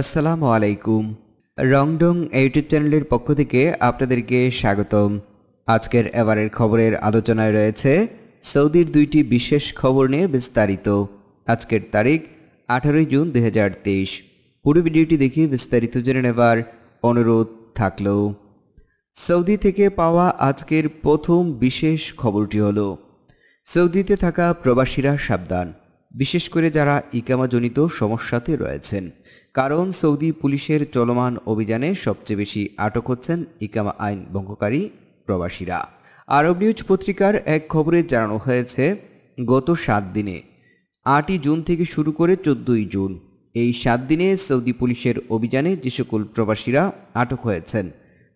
আসসালামু আলাইকুম রংডং ইউটিউব চ্যানেলের পক্ষ থেকে আপনাদেরকে স্বাগতম আজকের এবারের খবরের আলোচনায় রয়েছে সৌদির দুইটি বিশেষ খবর নিয়ে বিস্তারিত আজকের তারিখ আঠারোই জুন দুই পুরো ভিডিওটি দেখে বিস্তারিত জেনে নেবার অনুরোধ থাকল সৌদি থেকে পাওয়া আজকের প্রথম বিশেষ খবরটি হলো সৌদিতে থাকা প্রবাসীরা সাবধান বিশেষ করে যারা ইকামাজনিত সমস্যাতে রয়েছেন কারণ সৌদি পুলিশের চলমান অভিযানে সবচেয়ে বেশি আটক হচ্ছেন ইকামা আইন ভঙ্গকারী প্রবাসীরা আরব নিউজ পত্রিকার এক খবরে জানানো হয়েছে গত সাত দিনে আটই জুন থেকে শুরু করে চোদ্দই জুন এই সাত দিনে সৌদি পুলিশের অভিযানে যে সকল প্রবাসীরা আটক হয়েছেন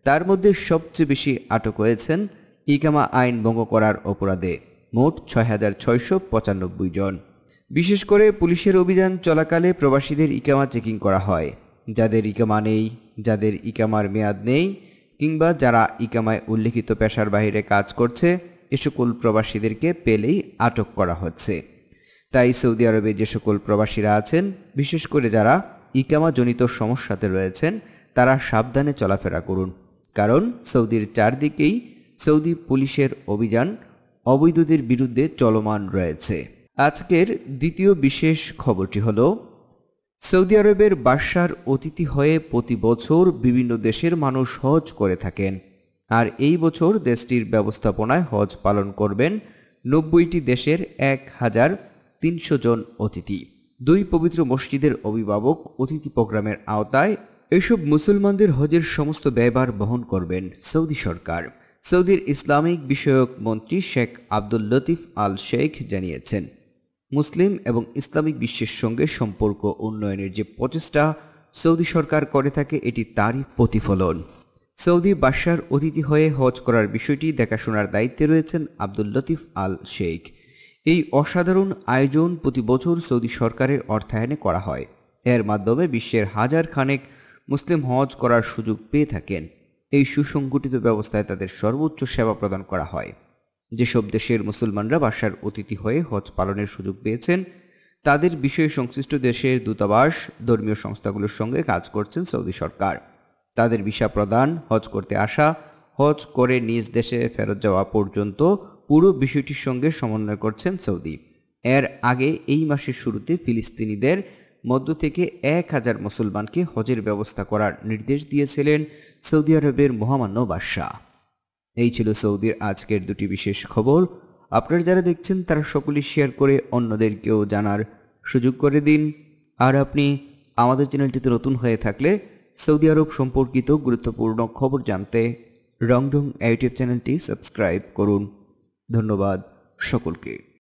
তার মধ্যে সবচেয়ে বেশি আটক হয়েছেন ইকামা আইন ভঙ্গ করার অপরাধে মোট ছয় হাজার ছয়শো পঁচানব্বই জন বিশেষ করে পুলিশের অভিযান চলাকালে প্রবাসীদের ইকামা চেকিং করা হয় যাদের ইকামা নেই যাদের ইকামার মেয়াদ নেই কিংবা যারা ইকামায় উল্লেখিত পেশার বাহিরে কাজ করছে এ সকল প্রবাসীদেরকে পেলেই আটক করা হচ্ছে তাই সৌদি আরবে যে সকল প্রবাসীরা আছেন বিশেষ করে যারা ইকামাজনিত সমস্যাতে রয়েছেন তারা সাবধানে চলাফেরা করুন কারণ সৌদির চারদিকেই সৌদি পুলিশের অভিযান অবৈধদের বিরুদ্ধে চলমান রয়েছে আজকের দ্বিতীয় বিশেষ খবরটি হল সৌদি আরবের বাদশার অতিথি হয়ে প্রতি বছর বিভিন্ন দেশের মানুষ হজ করে থাকেন আর এই বছর দেশটির ব্যবস্থাপনায় হজ পালন করবেন নব্বইটি দেশের এক হাজার তিনশো জন অতিথি দুই পবিত্র মসজিদের অভিভাবক অতিথি প্রোগ্রামের আওতায় এসব মুসলমানদের হজের সমস্ত ব্যয়ভার বহন করবেন সৌদি সরকার সৌদির ইসলামিক বিষয়ক মন্ত্রী শেখ আব্দুল লতিফ আল শেখ জানিয়েছেন মুসলিম এবং ইসলামিক বিশ্বের সঙ্গে সম্পর্ক উন্নয়নের যে প্রচেষ্টা সৌদি সরকার করে থাকে এটি তারই প্রতিফলন সৌদি বাদশার অতিথি হয়ে হজ করার বিষয়টি দেখাশোনার দায়িত্বে রয়েছেন আব্দুল লতিফ আল শেখ এই অসাধারণ আয়োজন প্রতি বছর সৌদি সরকারের অর্থায়নে করা হয় এর মাধ্যমে বিশ্বের হাজার খানেক মুসলিম হজ করার সুযোগ পেয়ে থাকেন এই সুসংগঠিত ব্যবস্থায় তাদের সর্বোচ্চ সেবা প্রদান করা হয় যেসব দেশের মুসলমানরা বাসার অতিথি হয়ে হজ পালনের সুযোগ পেয়েছেন তাদের বিষয়ে সংশ্লিষ্ট দেশের দূতাবাস ধর্মীয় সংস্থাগুলোর সঙ্গে কাজ করছেন সৌদি সরকার তাদের ভিসা প্রদান হজ করতে আসা হজ করে নিজ দেশে ফেরত যাওয়া পর্যন্ত পুরো বিষয়টির সঙ্গে সমন্বয় করছেন সৌদি এর আগে এই মাসের শুরুতে ফিলিস্তিনিদের মধ্য থেকে এক হাজার মুসলমানকে হজের ব্যবস্থা করার নির্দেশ দিয়েছিলেন সৌদি আরবের মহামান্য বাদশাহ এই ছিল সৌদির আজকের দুটি বিশেষ খবর আপনারা যারা দেখছেন তারা সকলে শেয়ার করে অন্যদেরকেও জানার সুযোগ করে দিন আর আপনি আমাদের চ্যানেলটিতে নতুন হয়ে থাকলে সৌদি আরব সম্পর্কিত গুরুত্বপূর্ণ খবর জানতে রংডং ইউটিউব চ্যানেলটি সাবস্ক্রাইব করুন ধন্যবাদ সকলকে